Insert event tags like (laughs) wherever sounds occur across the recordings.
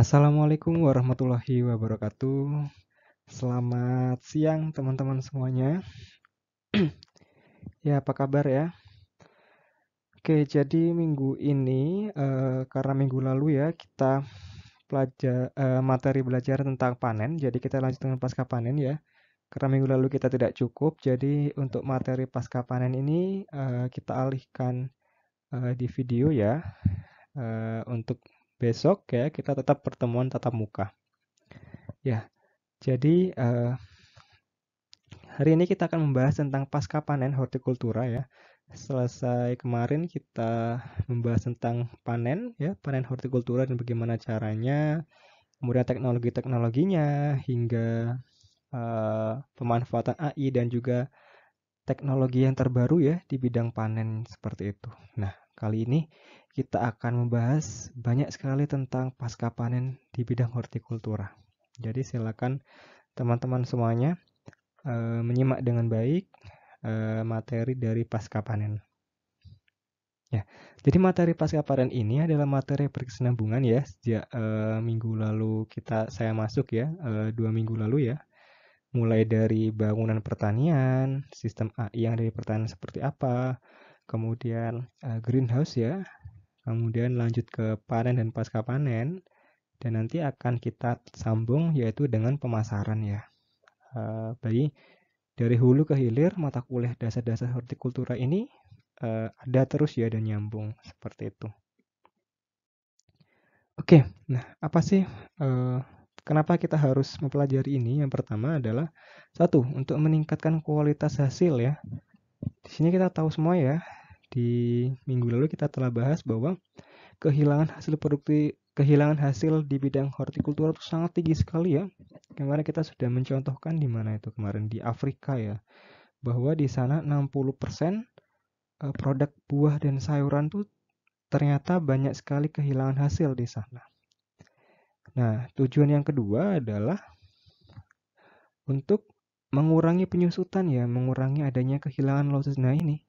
Assalamualaikum warahmatullahi wabarakatuh. Selamat siang teman-teman semuanya. (clears throat) ya, apa kabar ya? Oke, jadi minggu ini uh, karena minggu lalu ya kita pelajar uh, eh, materi belajar tentang panen, jadi kita lanjut dengan pasca panen ya. Karena minggu lalu kita tidak cukup, jadi untuk materi pasca panen ini uh, kita alihkan di video ya untuk besok ya kita tetap pertemuan tatap muka. Ya, jadi uh, hari ini kita akan membahas tentang pasca panen hortikultura ya. Selesai kemarin kita membahas tentang panen ya, panen hortikultura dan bagaimana caranya, kemudian teknologi-teknologinya hingga uh, pemanfaatan AI dan juga teknologi yang terbaru ya di bidang panen seperti itu. Nah, kali ini kita akan membahas banyak sekali tentang pasca panen di bidang hortikultura. Jadi silakan teman-teman semuanya e, menyimak dengan baik e, materi dari pasca panen. Ya, jadi materi pasca panen ini adalah materi berkesinambungan ya. Sejak e, minggu lalu kita saya masuk ya, e, dua minggu lalu ya. Mulai dari bangunan pertanian, sistem AI yang dari pertanian seperti apa, kemudian e, greenhouse ya, kemudian lanjut ke panen dan pasca panen, dan nanti akan kita sambung yaitu dengan pemasaran ya. Uh, eh, baik, dari hulu ke hilir mata kuliah dasar-dasar hortikultura ini eh, ada terus ya dan nyambung seperti itu. Oke, nah apa sih eh, kenapa kita harus mempelajari ini? Yang pertama adalah satu untuk meningkatkan kualitas hasil ya. Di sini kita tahu semua ya di minggu lalu kita telah bahas bahwa kehilangan hasil produksi kehilangan hasil di bidang hortikultura itu sangat tinggi sekali ya. Kemarin kita sudah mencontohkan di mana itu kemarin di Afrika ya. Bahwa di sana 60% e, produk buah dan sayuran tuh ternyata banyak sekali kehilangan hasil di sana. Nah, tujuan yang kedua adalah untuk mengurangi penyusutan ya, mengurangi adanya kehilangan losses. Nah, ini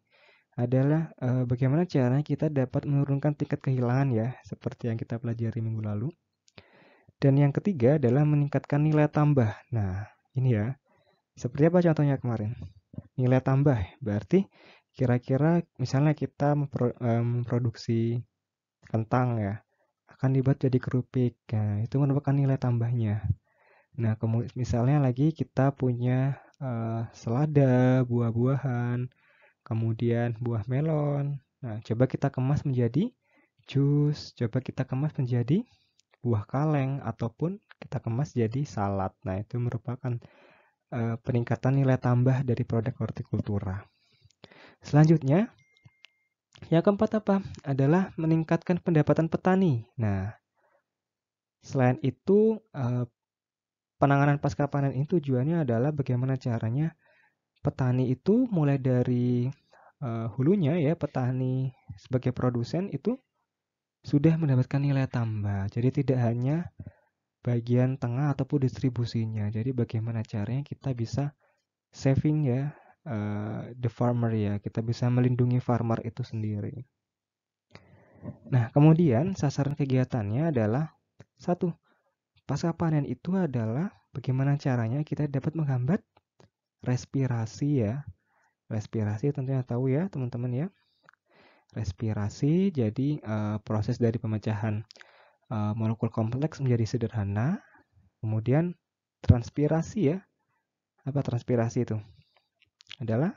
adalah e, bagaimana caranya kita dapat menurunkan tingkat kehilangan ya, seperti yang kita pelajari minggu lalu. Dan yang ketiga adalah meningkatkan nilai tambah. Nah, ini ya. Seperti apa contohnya kemarin? Nilai tambah berarti kira-kira misalnya kita eh, memproduksi kentang ya, akan dibuat jadi kerupik. Nah, itu merupakan nilai tambahnya. Nah, kemudian misalnya lagi kita punya uh, selada, buah-buahan, kemudian buah melon. Nah, coba kita kemas menjadi jus, coba kita kemas menjadi buah kaleng ataupun kita kemas jadi salad. Nah, itu merupakan e, peningkatan nilai tambah dari produk hortikultura. Selanjutnya, yang keempat apa? Adalah meningkatkan pendapatan petani. Nah, selain itu e, penanganan pasca panen itu tujuannya adalah bagaimana caranya petani itu mulai dari uh, hulunya ya petani sebagai produsen itu sudah mendapatkan nilai tambah. Jadi tidak hanya bagian tengah ataupun distribusinya. Jadi bagaimana caranya kita bisa saving ya uh, the farmer ya. Kita bisa melindungi farmer itu sendiri. Nah, kemudian sasaran kegiatannya adalah satu pasca panen itu adalah bagaimana caranya kita dapat menghambat respirasi ya Respirasi tentunya tahu ya teman-teman ya. Respirasi jadi uh, proses dari pemecahan uh, molekul kompleks menjadi sederhana. Kemudian transpirasi ya. Apa transpirasi itu? Adalah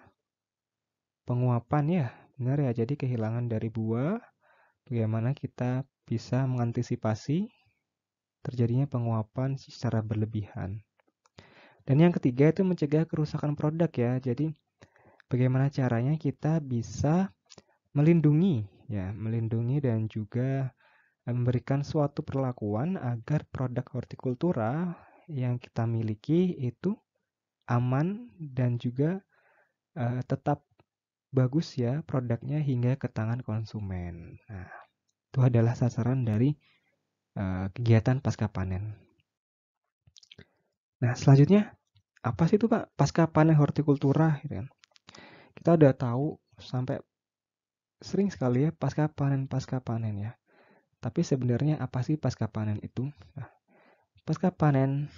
penguapan ya. Benar ya, jadi kehilangan dari buah. Bagaimana kita bisa mengantisipasi terjadinya penguapan secara berlebihan. Dan yang ketiga itu mencegah kerusakan produk ya. Jadi bagaimana caranya kita bisa melindungi ya, melindungi dan juga eh, memberikan suatu perlakuan agar produk hortikultura yang kita miliki itu aman dan juga uh, tetap bagus ya produknya hingga ke tangan konsumen. Nah, itu adalah sasaran dari uh, kegiatan pasca panen. Nah, selanjutnya apa sih itu Pak pasca panen hortikultura gitu kan? kita udah tahu sampai sering sekali ya pasca panen pasca panen ya. Tapi sebenarnya apa sih pasca panen itu? Nah, pasca panen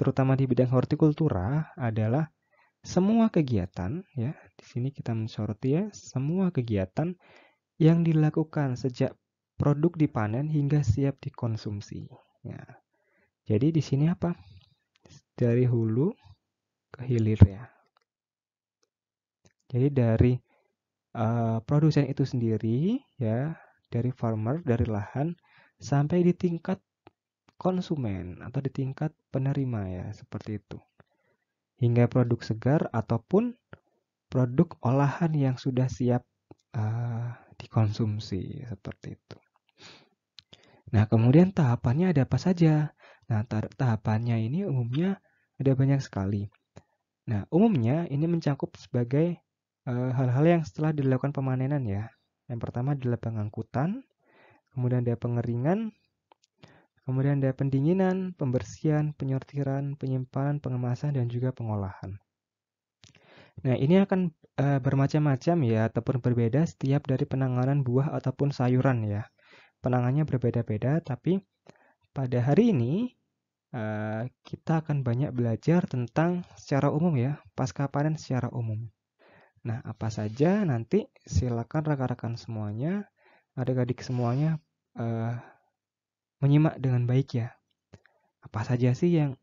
terutama di bidang hortikultura adalah semua kegiatan ya di sini kita mensoroti ya semua kegiatan yang dilakukan sejak produk dipanen hingga siap dikonsumsi ya jadi di sini apa dari hulu ke hilir ya jadi dari uh, produsen itu sendiri ya, dari farmer, dari lahan sampai di tingkat konsumen atau di tingkat penerima ya, seperti itu. Hingga produk segar ataupun produk olahan yang sudah siap uh, dikonsumsi seperti itu. Nah, kemudian tahapannya ada apa saja? Nah, tahapannya ini umumnya ada banyak sekali. Nah, umumnya ini mencakup sebagai Eh, hal-hal yang setelah dilakukan pemanenan ya. Yang pertama adalah pengangkutan, kemudian ada pengeringan, kemudian ada pendinginan, pembersihan, penyortiran, penyimpanan, pengemasan, dan juga pengolahan. Nah, ini akan e, bermacam-macam ya, ataupun berbeda setiap dari penanganan buah ataupun sayuran ya. Penangannya berbeda-beda, tapi pada hari ini e, kita akan banyak belajar tentang secara umum ya, pasca panen secara umum. Nah, apa saja nanti silakan rekan-rekan semuanya, adik-adik semuanya uh, menyimak dengan baik ya. Apa saja sih yang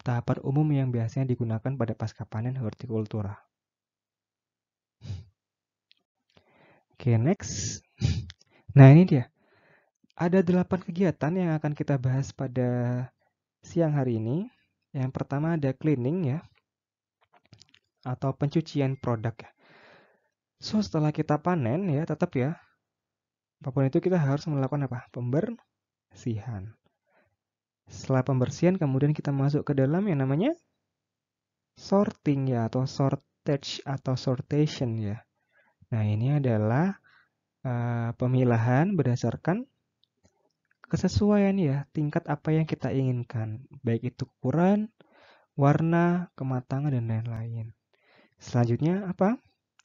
tahapan umum yang biasanya digunakan pada pasca panen hortikultura? Oke, okay, next. Nah, ini dia. Ada delapan kegiatan yang akan kita bahas pada siang hari ini. Yang pertama ada cleaning ya, atau pencucian produk ya So, setelah kita panen ya, tetap ya, apapun itu kita harus melakukan apa? Pembersihan. Setelah pembersihan, kemudian kita masuk ke dalam yang namanya sorting ya, atau sortage atau sortation ya. Nah, ini adalah uh, pemilahan berdasarkan kesesuaian ya, tingkat apa yang kita inginkan, baik itu ukuran, warna, kematangan, dan lain-lain. Selanjutnya apa?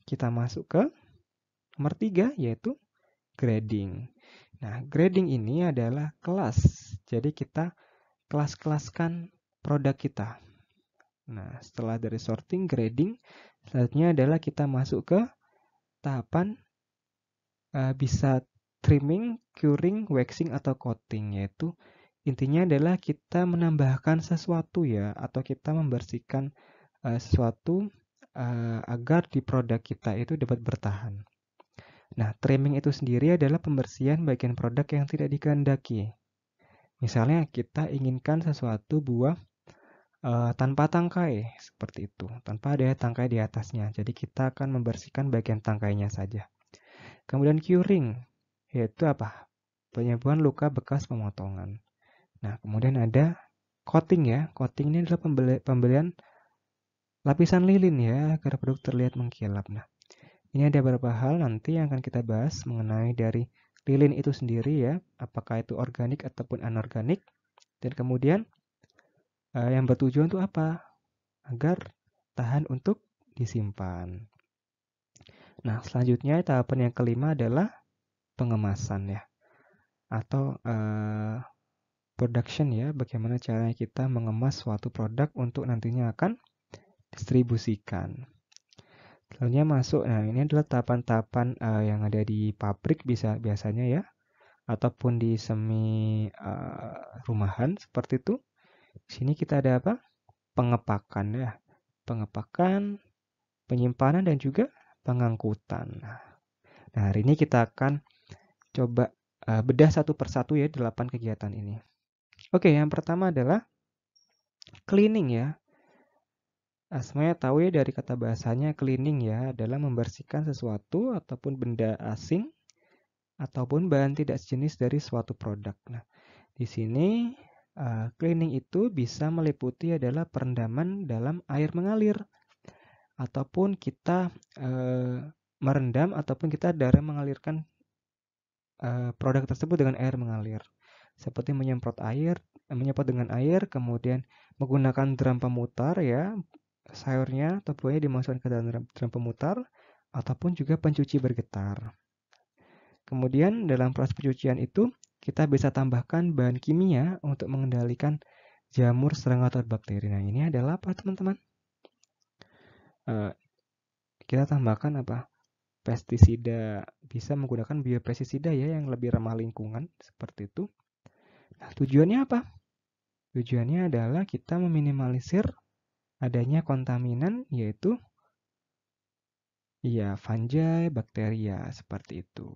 kita masuk ke nomor tiga, yaitu grading. Nah, grading ini adalah kelas. Jadi kita kelas-kelaskan produk kita. Nah, setelah dari sorting, grading, selanjutnya adalah kita masuk ke tahapan uh, bisa trimming, curing, waxing, atau coating, yaitu intinya adalah kita menambahkan sesuatu ya, atau kita membersihkan uh, sesuatu uh, agar di produk kita itu dapat bertahan. Nah, trimming itu sendiri adalah pembersihan bagian produk yang tidak dikehendaki. Misalnya kita inginkan sesuatu buah uh, tanpa tangkai, seperti itu, tanpa ada tangkai di atasnya. Jadi kita akan membersihkan bagian tangkainya saja. Kemudian curing, yaitu apa? Penyembuhan luka bekas pemotongan. Nah, kemudian ada coating ya. Coating ini adalah pembelian Lapisan lilin ya, agar produk terlihat mengkilap. Nah, ini ada beberapa hal nanti yang akan kita bahas mengenai dari lilin itu sendiri ya, apakah itu organik ataupun anorganik. Dan kemudian eh, yang bertujuan itu apa? Agar tahan untuk disimpan. Nah, selanjutnya tahapan yang kelima adalah pengemasan ya. Atau eh, production ya, bagaimana caranya kita mengemas suatu produk untuk nantinya akan distribusikan. Selanjutnya masuk, nah ini adalah tahapan-tahapan uh, eh, yang ada di pabrik bisa biasanya ya, ataupun di semi uh, rumahan seperti itu. Di sini kita ada apa? Pengepakan ya, pengepakan, penyimpanan dan juga pengangkutan. Nah hari ini kita akan coba uh, bedah satu persatu ya delapan kegiatan ini. Oke, yang pertama adalah cleaning ya. Asmaya tahu ya dari kata bahasanya cleaning ya adalah membersihkan sesuatu ataupun benda asing ataupun bahan tidak sejenis dari suatu produk. Nah, di sini uh, cleaning itu bisa meliputi adalah perendaman dalam air mengalir ataupun kita uh, merendam ataupun kita darah mengalirkan uh, produk tersebut dengan air mengalir. Seperti menyemprot air, menyemprot dengan air, kemudian menggunakan drum pemutar ya sayurnya atau buahnya dimasukkan ke dalam drum pemutar ataupun juga pencuci bergetar. Kemudian dalam proses pencucian itu kita bisa tambahkan bahan kimia untuk mengendalikan jamur serangga atau bakteri. Nah ini adalah apa teman-teman? Uh, kita tambahkan apa? Pestisida bisa menggunakan biopestisida ya yang lebih ramah lingkungan seperti itu. Nah tujuannya apa? Tujuannya adalah kita meminimalisir adanya kontaminan yaitu ya fungi, bakteria seperti itu.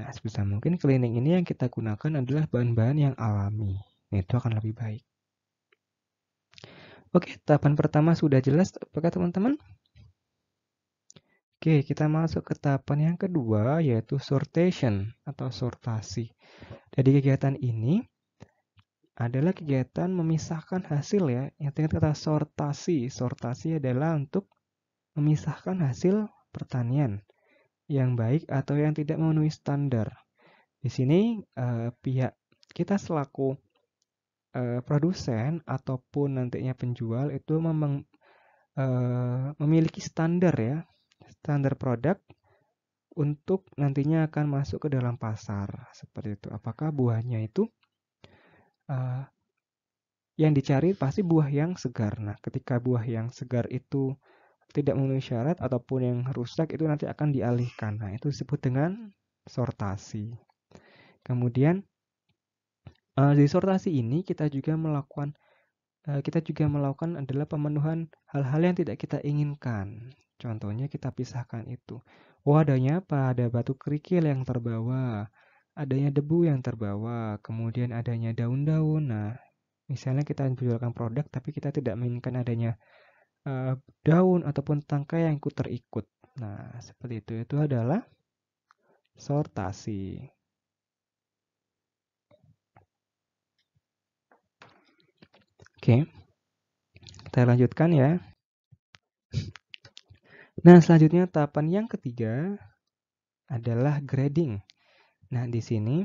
Nah, sebisa mungkin cleaning ini yang kita gunakan adalah bahan-bahan yang alami. Nah, itu akan lebih baik. Oke, tahapan pertama sudah jelas, apakah teman-teman? Oke, kita masuk ke tahapan yang kedua, yaitu sortation atau sortasi. Jadi, kegiatan ini, adalah kegiatan memisahkan hasil ya. Yang tingkat kata sortasi. Sortasi adalah untuk memisahkan hasil pertanian yang baik atau yang tidak memenuhi standar. Di sini eh, pihak kita selaku eh, produsen ataupun nantinya penjual itu memang eh, memiliki standar ya, standar produk untuk nantinya akan masuk ke dalam pasar seperti itu. Apakah buahnya itu uh, yang dicari pasti buah yang segar. Nah, ketika buah yang segar itu tidak memenuhi syarat ataupun yang rusak itu nanti akan dialihkan. Nah, itu disebut dengan sortasi. Kemudian uh, di sortasi ini kita juga melakukan uh, kita juga melakukan adalah pemenuhan hal-hal yang tidak kita inginkan. Contohnya kita pisahkan itu. Wadahnya pada batu kerikil yang terbawa, adanya debu yang terbawa, kemudian adanya daun-daun. Nah, misalnya kita menjualkan produk tapi kita tidak menginginkan adanya uh, daun ataupun tangkai yang ikut terikut. Nah, seperti itu. Itu adalah sortasi. Oke. Kita lanjutkan ya. Nah, selanjutnya tahapan yang ketiga adalah grading Nah, di sini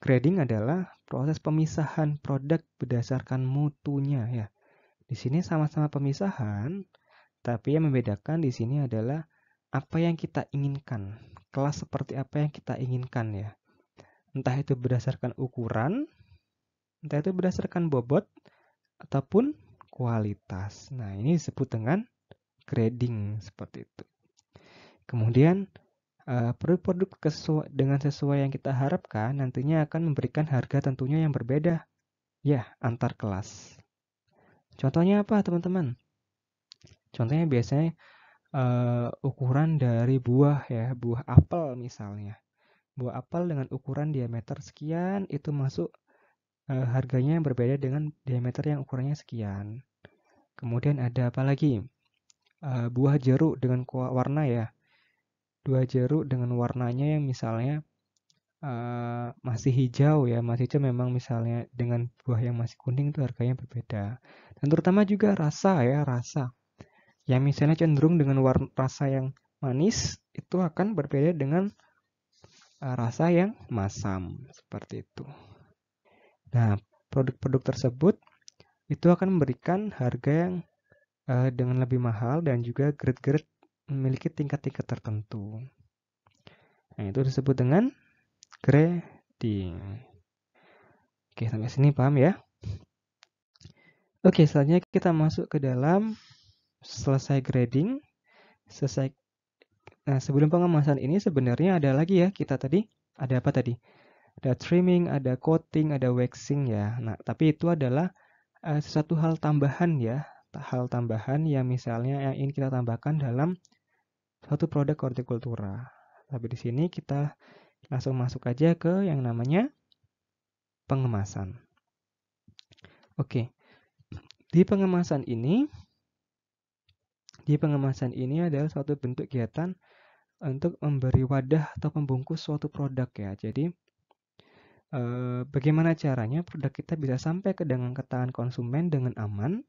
grading adalah proses pemisahan produk berdasarkan mutunya ya. Di sini sama-sama pemisahan, tapi yang membedakan di sini adalah apa yang kita inginkan. Kelas seperti apa yang kita inginkan ya. Entah itu berdasarkan ukuran, entah itu berdasarkan bobot ataupun kualitas. Nah, ini disebut dengan grading seperti itu. Kemudian Eh, produk-produk uh, dengan sesuai yang kita harapkan nantinya akan memberikan harga tentunya yang berbeda. Ya, antar kelas. Contohnya apa, teman-teman? Contohnya biasanya uh, ukuran dari buah ya, buah apel misalnya. Buah apel dengan ukuran diameter sekian itu masuk uh, harganya yang berbeda dengan diameter yang ukurannya sekian. Kemudian ada apa lagi? Uh, buah jeruk dengan warna ya dua jeruk dengan warnanya yang misalnya uh, masih hijau ya masih hijau memang misalnya dengan buah yang masih kuning itu harganya berbeda dan terutama juga rasa ya rasa yang misalnya cenderung dengan warna rasa yang manis itu akan berbeda dengan uh, rasa yang masam seperti itu nah produk-produk tersebut itu akan memberikan harga yang uh, dengan lebih mahal dan juga grade-grade memiliki tingkat-tingkat tertentu. Nah, itu disebut dengan grading. Oke, sampai sini paham ya? Oke, selanjutnya kita masuk ke dalam selesai grading. Selesai Nah, sebelum pengemasan ini sebenarnya ada lagi ya kita tadi ada apa tadi? Ada trimming, ada coating, ada waxing ya. Nah, tapi itu adalah uh, sesuatu hal tambahan ya, hal tambahan yang misalnya yang ingin kita tambahkan dalam suatu produk hortikultura. Tapi di sini kita langsung masuk aja ke yang namanya pengemasan. Oke. Di pengemasan ini di pengemasan ini adalah suatu bentuk kegiatan untuk memberi wadah atau pembungkus suatu produk ya. Jadi eh, bagaimana caranya produk kita bisa sampai ke dengan ke konsumen dengan aman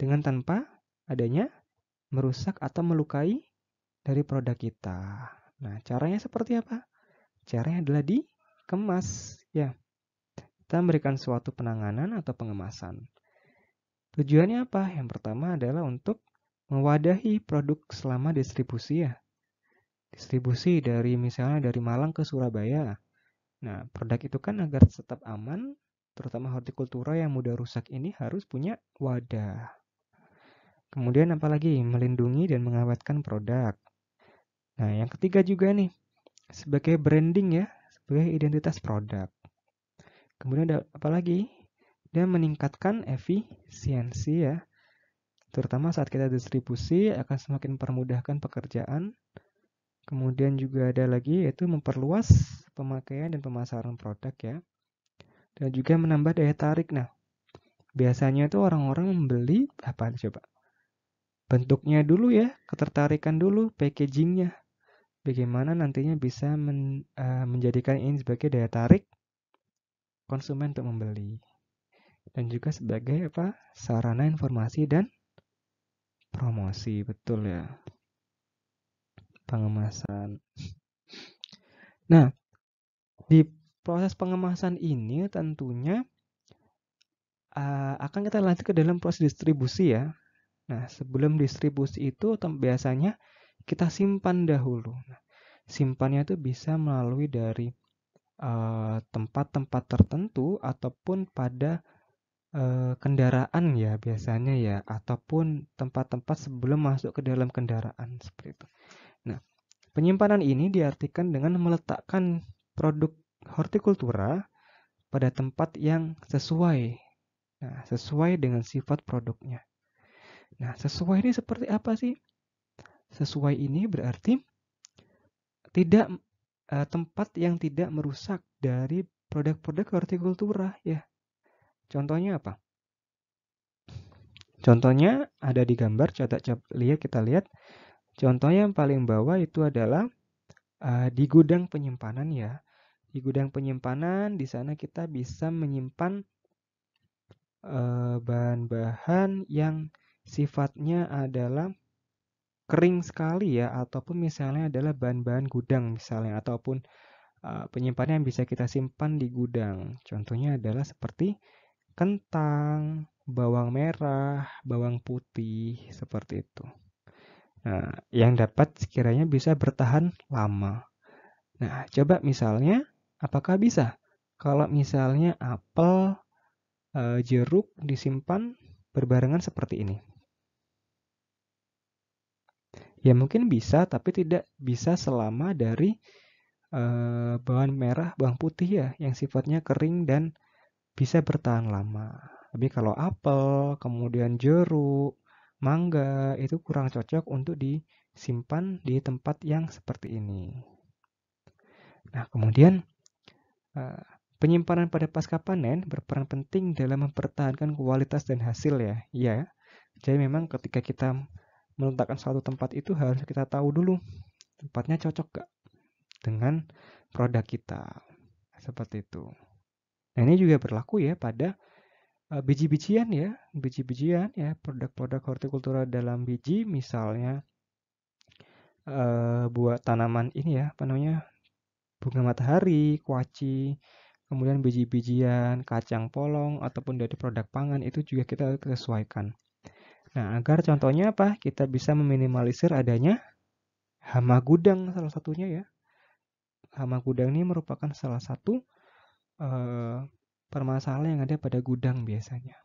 dengan tanpa adanya merusak atau melukai dari produk kita. Nah, caranya seperti apa? Caranya adalah dikemas, ya. Kita memberikan suatu penanganan atau pengemasan. Tujuannya apa? Yang pertama adalah untuk mewadahi produk selama distribusi ya. Distribusi dari misalnya dari Malang ke Surabaya. Nah, produk itu kan agar tetap aman, terutama hortikultura yang mudah rusak ini harus punya wadah. Kemudian apalagi melindungi dan mengawetkan produk. Nah, yang ketiga juga nih, sebagai branding ya, sebagai identitas produk. Kemudian ada apa lagi? Dan meningkatkan efisiensi ya. Terutama saat kita distribusi akan semakin mempermudahkan pekerjaan. Kemudian juga ada lagi yaitu memperluas pemakaian dan pemasaran produk ya. Dan juga menambah daya tarik. Nah, biasanya itu orang-orang membeli apa coba? Bentuknya dulu ya, ketertarikan dulu, packagingnya, bagaimana nantinya bisa men, uh, menjadikan ini sebagai daya tarik konsumen untuk membeli dan juga sebagai apa sarana informasi dan promosi betul ya pengemasan nah di proses pengemasan ini tentunya uh, akan kita lanjut ke dalam proses distribusi ya nah sebelum distribusi itu biasanya kita simpan dahulu. Nah, simpannya itu bisa melalui dari eh, tempat-tempat uh, tertentu ataupun pada uh, kendaraan ya biasanya ya ataupun tempat-tempat sebelum masuk ke dalam kendaraan seperti itu. Nah, penyimpanan ini diartikan dengan meletakkan produk hortikultura pada tempat yang sesuai. Nah, sesuai dengan sifat produknya. Nah, sesuai ini seperti apa sih? Sesuai ini berarti tidak uh, tempat yang tidak merusak dari produk-produk hortikultura ya. Contohnya apa? Contohnya ada di gambar cetak cap lihat kita lihat. Contohnya yang paling bawah itu adalah uh, di gudang penyimpanan ya. Di gudang penyimpanan di sana kita bisa menyimpan eh, bahan-bahan uh, bahan -bahan yang sifatnya adalah kering sekali ya ataupun misalnya adalah bahan-bahan gudang misalnya ataupun uh, eh, penyimpanan yang bisa kita simpan di gudang. Contohnya adalah seperti kentang, bawang merah, bawang putih seperti itu. Nah, yang dapat sekiranya bisa bertahan lama. Nah, coba misalnya apakah bisa? Kalau misalnya apel, uh, jeruk disimpan berbarengan seperti ini. Ya mungkin bisa, tapi tidak bisa selama dari uh, eh, bawang merah, bawang putih ya, yang sifatnya kering dan bisa bertahan lama. Tapi kalau apel, kemudian jeruk, mangga, itu kurang cocok untuk disimpan di tempat yang seperti ini. Nah, kemudian uh, penyimpanan pada pasca panen berperan penting dalam mempertahankan kualitas dan hasil ya. Ya, Jadi memang ketika kita meletakkan suatu tempat itu harus kita tahu dulu tempatnya cocok gak dengan produk kita. Seperti itu. Nah, ini juga berlaku ya pada uh, biji-bijian ya, biji-bijian ya, produk-produk hortikultura dalam biji misalnya uh, buat tanaman ini ya, apa namanya? bunga matahari, kuaci, kemudian biji-bijian, kacang polong ataupun dari produk pangan itu juga kita sesuaikan. Nah, agar contohnya apa? Kita bisa meminimalisir adanya hama gudang salah satunya ya. Hama gudang ini merupakan salah satu eh, permasalahan yang ada pada gudang biasanya.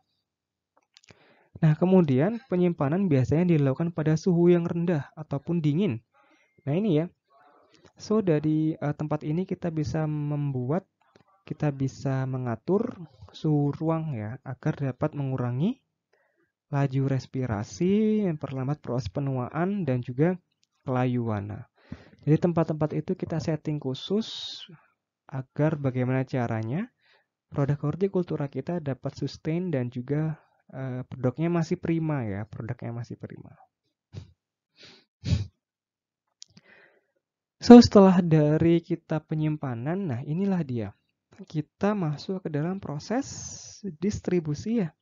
Nah, kemudian penyimpanan biasanya dilakukan pada suhu yang rendah ataupun dingin. Nah, ini ya. So, dari uh, tempat ini kita bisa membuat, kita bisa mengatur suhu ruang ya, agar dapat mengurangi laju respirasi, memperlambat proses penuaan, dan juga kelayuan. jadi tempat-tempat itu kita setting khusus agar bagaimana caranya produk hortikultura kita dapat sustain dan juga eh, produknya masih prima ya, produknya masih prima. So setelah dari kita penyimpanan, nah inilah dia. Kita masuk ke dalam proses distribusi ya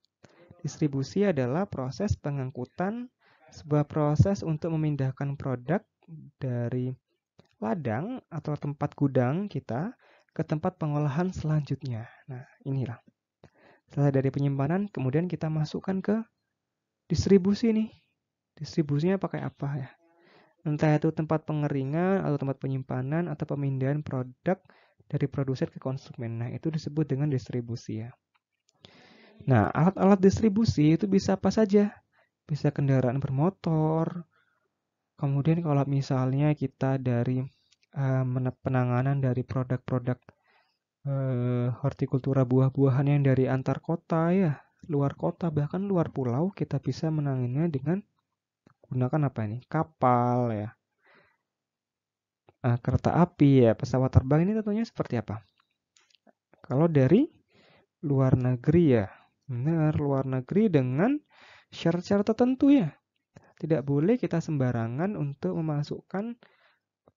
Distribusi adalah proses pengangkutan, sebuah proses untuk memindahkan produk dari ladang atau tempat gudang kita ke tempat pengolahan selanjutnya. Nah, inilah. Setelah dari penyimpanan, kemudian kita masukkan ke distribusi nih. Distribusinya pakai apa ya? Entah itu tempat pengeringan atau tempat penyimpanan atau pemindahan produk dari produsen ke konsumen. Nah, itu disebut dengan distribusi ya. Nah, alat-alat distribusi itu bisa apa saja? Bisa kendaraan bermotor. Kemudian kalau misalnya kita dari uh, penanganan dari produk-produk uh, hortikultura buah-buahan yang dari antar kota ya, luar kota bahkan luar pulau kita bisa menanginnya dengan gunakan apa ini? Kapal ya. Uh, kereta api ya, pesawat terbang ini tentunya seperti apa? Kalau dari luar negeri ya, Benar, luar negeri dengan syarat-syarat tertentu ya. Tidak boleh kita sembarangan untuk memasukkan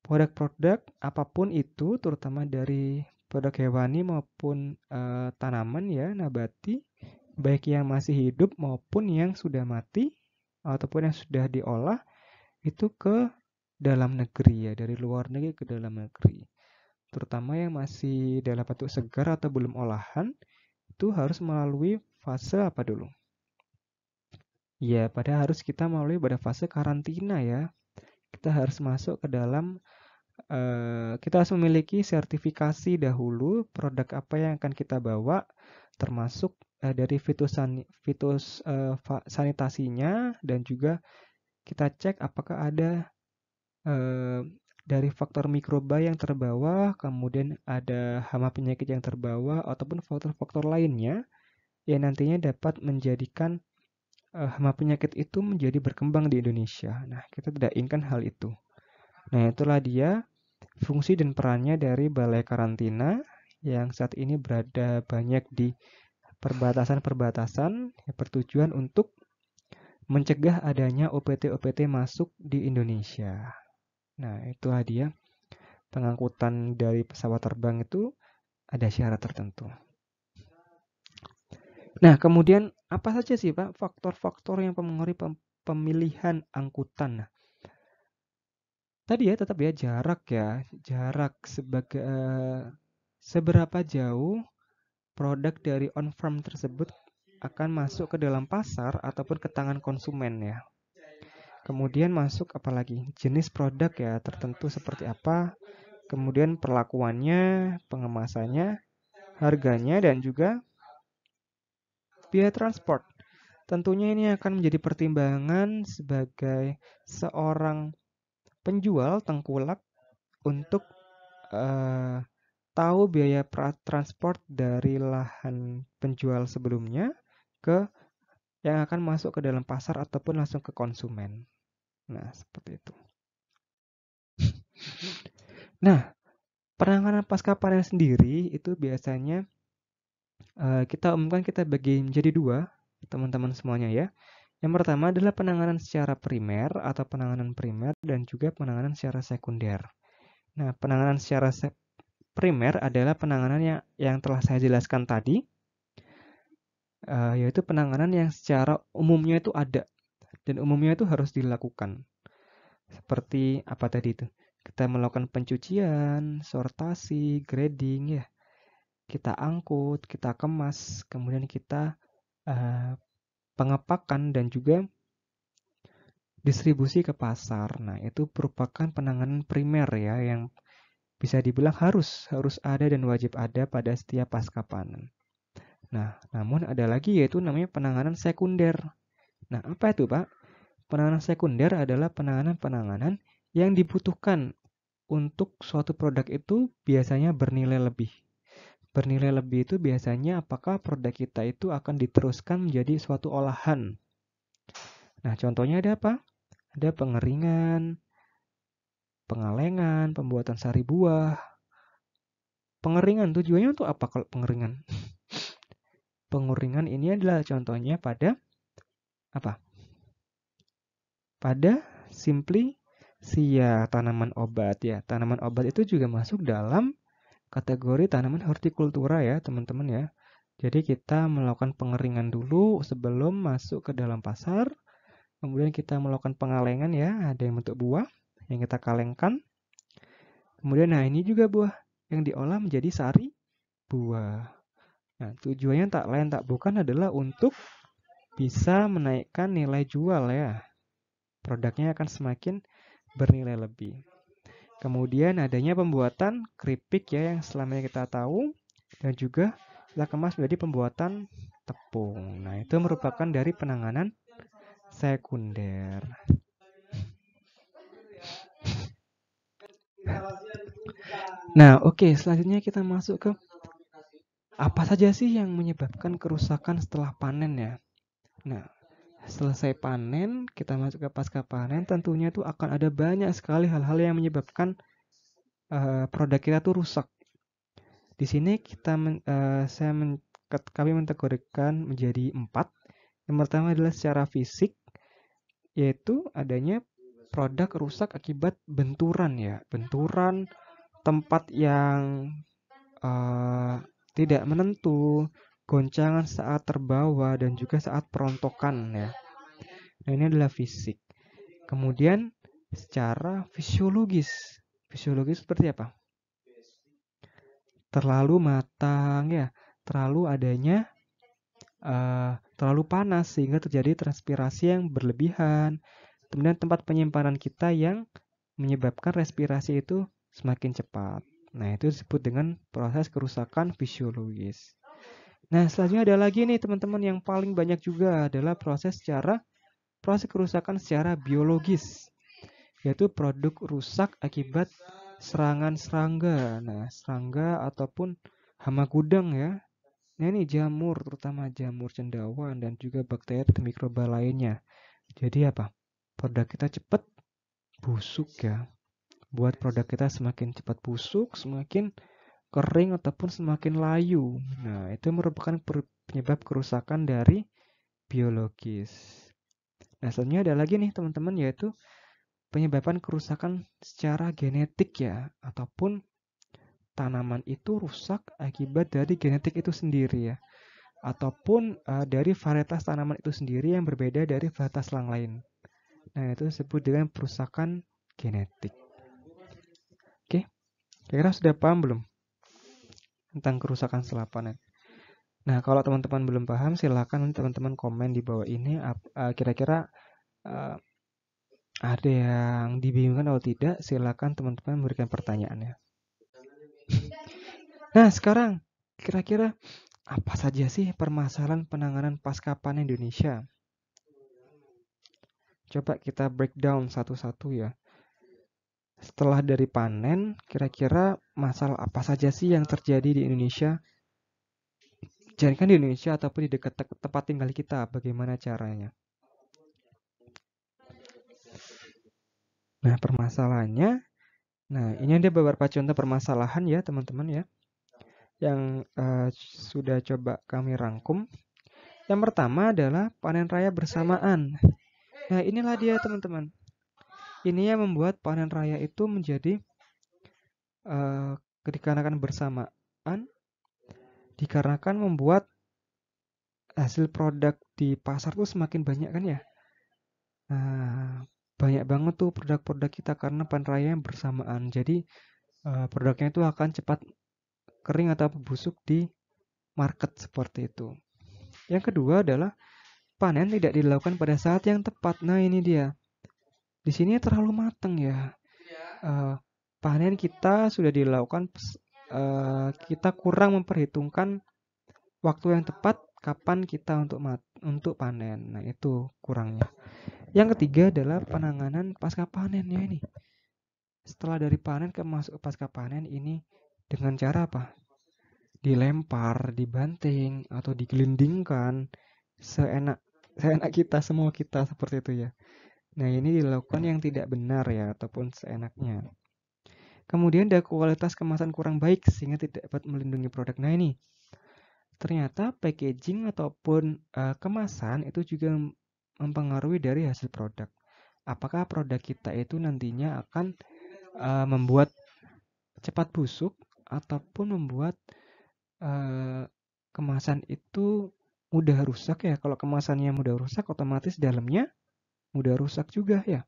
produk-produk apapun itu, terutama dari produk hewani maupun e, tanaman ya, nabati, baik yang masih hidup maupun yang sudah mati ataupun yang sudah diolah itu ke dalam negeri ya, dari luar negeri ke dalam negeri. Terutama yang masih dalam bentuk segar atau belum olahan itu harus melalui fase apa dulu? Ya, pada harus kita melalui pada fase karantina ya. Kita harus masuk ke dalam uh, kita harus memiliki sertifikasi dahulu produk apa yang akan kita bawa termasuk uh, dari fitosan fitos uh, eh, sanitasinya dan juga kita cek apakah ada uh, dari faktor mikroba yang terbawa, kemudian ada hama penyakit yang terbawa ataupun faktor-faktor lainnya yang nantinya dapat menjadikan uh, hama penyakit itu menjadi berkembang di Indonesia. Nah, kita tidak inginkan hal itu. Nah, itulah dia fungsi dan perannya dari balai karantina yang saat ini berada banyak di perbatasan-perbatasan ya, bertujuan untuk mencegah adanya OPT-OPT masuk di Indonesia. Nah, itulah dia pengangkutan dari pesawat terbang itu ada syarat tertentu. Nah, kemudian apa saja sih Pak faktor-faktor yang mempengaruhi pemilihan angkutan? Nah, tadi ya tetap ya jarak ya, jarak sebagai uh, seberapa jauh produk dari on farm tersebut akan masuk ke dalam pasar ataupun ke tangan konsumen ya. Kemudian masuk apalagi jenis produk ya tertentu seperti apa, kemudian perlakuannya, pengemasannya, harganya dan juga biaya transport. Tentunya ini akan menjadi pertimbangan sebagai seorang penjual tengkulak untuk uh, tahu biaya transport dari lahan penjual sebelumnya ke yang akan masuk ke dalam pasar ataupun langsung ke konsumen. Nah, seperti itu. (laughs) Nah, penanganan pasca panen sendiri itu biasanya Eh, kita umumkan kita bagi menjadi dua, teman-teman semuanya ya. Yang pertama adalah penanganan secara primer atau penanganan primer dan juga penanganan secara sekunder. Nah, penanganan secara se primer adalah penanganan yang, yang telah saya jelaskan tadi, uh, yaitu penanganan yang secara umumnya itu ada dan umumnya itu harus dilakukan. Seperti apa tadi itu? Kita melakukan pencucian, sortasi, grading ya kita angkut, kita kemas, kemudian kita uh, pengepakan dan juga distribusi ke pasar. Nah, itu merupakan penanganan primer ya yang bisa dibilang harus harus ada dan wajib ada pada setiap pasca panen. Nah, namun ada lagi yaitu namanya penanganan sekunder. Nah, apa itu, Pak? Penanganan sekunder adalah penanganan-penanganan yang dibutuhkan untuk suatu produk itu biasanya bernilai lebih bernilai lebih itu biasanya apakah produk kita itu akan diteruskan menjadi suatu olahan. Nah, contohnya ada apa? Ada pengeringan, pengalengan, pembuatan sari buah. Pengeringan tujuannya untuk apa kalau pengeringan? (laughs) pengeringan ini adalah contohnya pada apa? Pada simply sia ya, tanaman obat ya. Tanaman obat itu juga masuk dalam kategori tanaman hortikultura ya teman-teman ya. Jadi kita melakukan pengeringan dulu sebelum masuk ke dalam pasar. Kemudian kita melakukan pengalengan ya, ada yang bentuk buah yang kita kalengkan. Kemudian nah ini juga buah yang diolah menjadi sari buah. Nah, tujuannya tak lain tak bukan adalah untuk bisa menaikkan nilai jual ya. Produknya akan semakin bernilai lebih. Kemudian adanya pembuatan keripik ya yang selama ini kita tahu dan juga kita kemas menjadi pembuatan tepung. Nah, itu merupakan dari penanganan sekunder. Nah, oke, okay, selanjutnya kita masuk ke apa saja sih yang menyebabkan kerusakan setelah panen ya. Nah, selesai panen, kita masuk ke pasca panen, tentunya itu akan ada banyak sekali hal-hal yang menyebabkan uh, produk kita tuh rusak. Di sini kita men, uh, saya men, kami mentegorikan menjadi empat. Yang pertama adalah secara fisik, yaitu adanya produk rusak akibat benturan ya, benturan tempat yang uh, tidak menentu, goncangan saat terbawa dan juga saat perontokan ya. Nah, ini adalah fisik. Kemudian secara fisiologis. Fisiologis seperti apa? Terlalu matang ya, terlalu adanya uh, terlalu panas sehingga terjadi transpirasi yang berlebihan. Kemudian tempat penyimpanan kita yang menyebabkan respirasi itu semakin cepat. Nah, itu disebut dengan proses kerusakan fisiologis. Nah, selanjutnya ada lagi nih teman-teman yang paling banyak juga adalah proses secara proses kerusakan secara biologis yaitu produk rusak akibat serangan serangga. Nah, serangga ataupun hama gudang ya. Nah, ini jamur terutama jamur cendawan dan juga bakteri dan mikroba lainnya. Jadi apa? Produk kita cepat busuk ya. Buat produk kita semakin cepat busuk, semakin kering ataupun semakin layu. Nah, itu merupakan penyebab kerusakan dari biologis. Nah, selanjutnya ada lagi nih teman-teman yaitu penyebaban kerusakan secara genetik ya ataupun tanaman itu rusak akibat dari genetik itu sendiri ya ataupun uh, dari varietas tanaman itu sendiri yang berbeda dari varietas yang lain. Nah, itu disebut dengan perusakan genetik. Oke. Kira-kira sudah paham belum? tentang kerusakan selapanan. Nah, kalau teman-teman belum paham, silahkan teman-teman komen di bawah ini. E, kira-kira uh, ada yang dibingungkan atau tidak, Silakan teman-teman memberikan pertanyaannya. Nah, sekarang kira-kira apa saja sih permasalahan penanganan pasca panen Indonesia? Coba kita breakdown satu-satu ya setelah dari panen, kira-kira masalah apa saja sih yang terjadi di Indonesia? Jangan di Indonesia ataupun di dekat tempat tinggal kita, bagaimana caranya? Nah, permasalahannya, nah ini ada beberapa contoh permasalahan ya teman-teman ya, yang uh, sudah coba kami rangkum. Yang pertama adalah panen raya bersamaan. Nah, inilah dia teman-teman. Ini yang membuat panen raya itu menjadi uh, eh, dikarenakan bersamaan, dikarenakan membuat hasil produk di pasar tuh semakin banyak kan ya. Nah, banyak banget tuh produk-produk kita karena panen raya yang bersamaan. Jadi eh, produknya itu akan cepat kering atau busuk di market seperti itu. Yang kedua adalah panen tidak dilakukan pada saat yang tepat. Nah, ini dia di sini terlalu mateng ya. Uh, panen kita sudah dilakukan, uh, kita kurang memperhitungkan waktu yang tepat kapan kita untuk mat untuk panen. Nah itu kurangnya. Yang ketiga adalah penanganan pasca panen ya ini. Setelah dari panen ke masuk pasca panen ini dengan cara apa? Dilempar, dibanting, atau digelindingkan seenak seenak kita semua kita seperti itu ya Nah, ini dilakukan yang tidak benar ya ataupun seenaknya. Kemudian ada kualitas kemasan kurang baik sehingga tidak dapat melindungi produk. Nah, ini ternyata packaging ataupun uh, kemasan itu juga mempengaruhi dari hasil produk. Apakah produk kita itu nantinya akan uh, membuat cepat busuk ataupun membuat uh, kemasan itu mudah rusak ya. Kalau kemasannya mudah rusak otomatis dalamnya mudah rusak juga ya.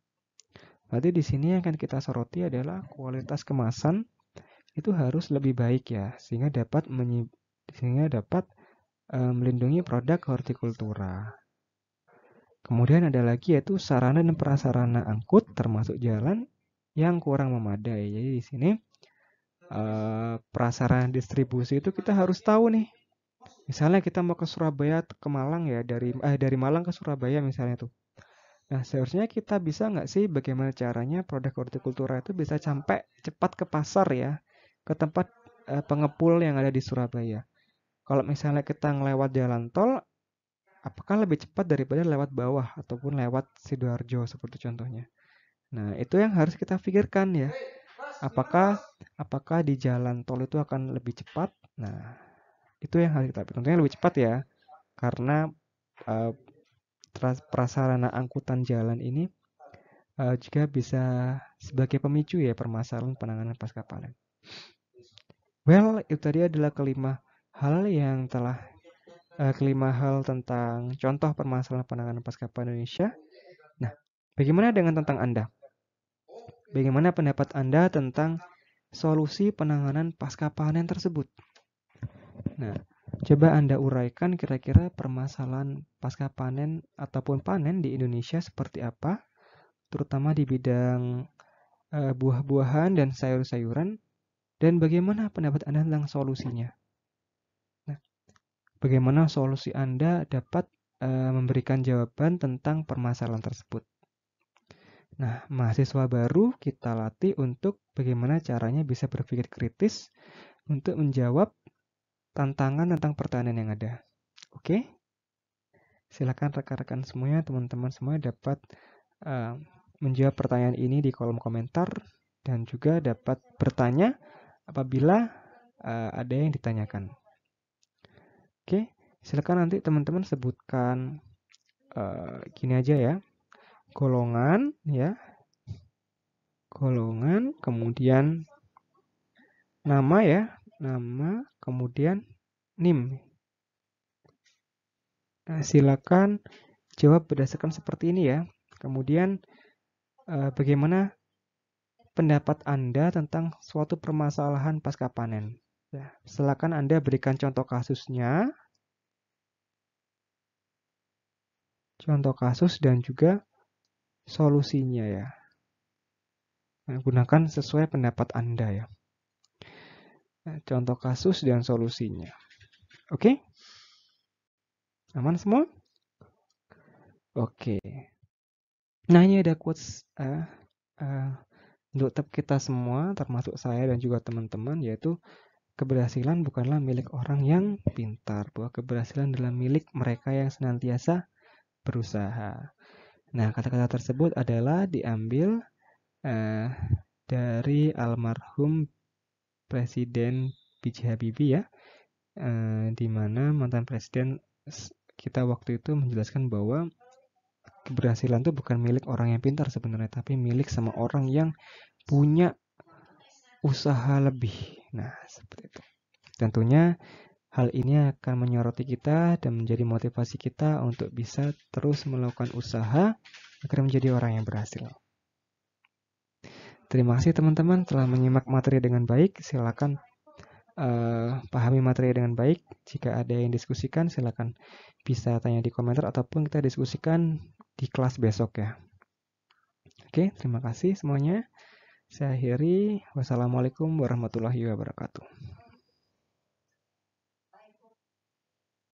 Berarti di sini yang akan kita soroti adalah kualitas kemasan itu harus lebih baik ya, sehingga dapat sehingga dapat e, melindungi produk hortikultura. Kemudian ada lagi yaitu sarana dan prasarana angkut termasuk jalan yang kurang memadai. Jadi di sini e, prasarana distribusi itu kita harus tahu nih. Misalnya kita mau ke Surabaya ke Malang ya dari eh dari Malang ke Surabaya misalnya tuh. Nah, seharusnya kita bisa nggak sih bagaimana caranya produk hortikultura itu bisa sampai cepat ke pasar ya, ke tempat uh, pengepul yang ada di Surabaya. Kalau misalnya kita ngelewat jalan tol, apakah lebih cepat daripada lewat bawah ataupun lewat Sidoarjo seperti contohnya. Nah, itu yang harus kita pikirkan ya. Apakah apakah di jalan tol itu akan lebih cepat? Nah, itu yang harus kita tentunya lebih cepat ya. Karena uh, prasarana angkutan jalan ini uh, juga bisa sebagai pemicu ya permasalahan penanganan pasca panen. Well, itu tadi adalah kelima hal yang telah uh, kelima hal tentang contoh permasalahan penanganan pasca panen Indonesia. Nah, bagaimana dengan tentang Anda? Bagaimana pendapat Anda tentang solusi penanganan pasca panen tersebut? Nah, Coba Anda uraikan kira-kira permasalahan pasca panen ataupun panen di Indonesia seperti apa, terutama di bidang e, buah-buahan dan sayur-sayuran, dan bagaimana pendapat Anda tentang solusinya. Nah, bagaimana solusi Anda dapat e, memberikan jawaban tentang permasalahan tersebut? Nah, mahasiswa baru kita latih untuk bagaimana caranya bisa berpikir kritis untuk menjawab tantangan tentang pertanian yang ada. Oke? Okay? Silakan rekan-rekan semuanya, teman-teman semua dapat uh, menjawab pertanyaan ini di kolom komentar dan juga dapat bertanya apabila uh, ada yang ditanyakan. Oke, okay? silakan nanti teman-teman sebutkan uh, gini aja ya. Golongan ya. Golongan kemudian nama ya, nama kemudian NIM. Nah, silakan jawab berdasarkan seperti ini ya. Kemudian eh, bagaimana pendapat Anda tentang suatu permasalahan pasca panen? Ya, silakan Anda berikan contoh kasusnya. Contoh kasus dan juga solusinya ya. Nah, gunakan sesuai pendapat Anda ya. Nah, contoh kasus dan solusinya. Oke? Okay? Aman semua? Oke. Okay. Nah, ini ada quotes uh, uh, untuk kita semua, termasuk saya dan juga teman-teman, yaitu keberhasilan bukanlah milik orang yang pintar, bahwa keberhasilan adalah milik mereka yang senantiasa berusaha. Nah, kata-kata tersebut adalah diambil uh, dari almarhum Presiden B.J. Habibie ya, uh, di mana mantan presiden kita waktu itu menjelaskan bahwa keberhasilan itu bukan milik orang yang pintar sebenarnya, tapi milik sama orang yang punya usaha lebih. Nah, seperti itu. Tentunya Hal ini akan menyoroti kita dan menjadi motivasi kita untuk bisa terus melakukan usaha agar menjadi orang yang berhasil. Terima kasih teman-teman telah menyimak materi dengan baik. Silakan uh, pahami materi dengan baik. Jika ada yang diskusikan, silakan bisa tanya di komentar ataupun kita diskusikan di kelas besok ya. Oke, terima kasih semuanya. Saya akhiri. Wassalamualaikum warahmatullahi wabarakatuh.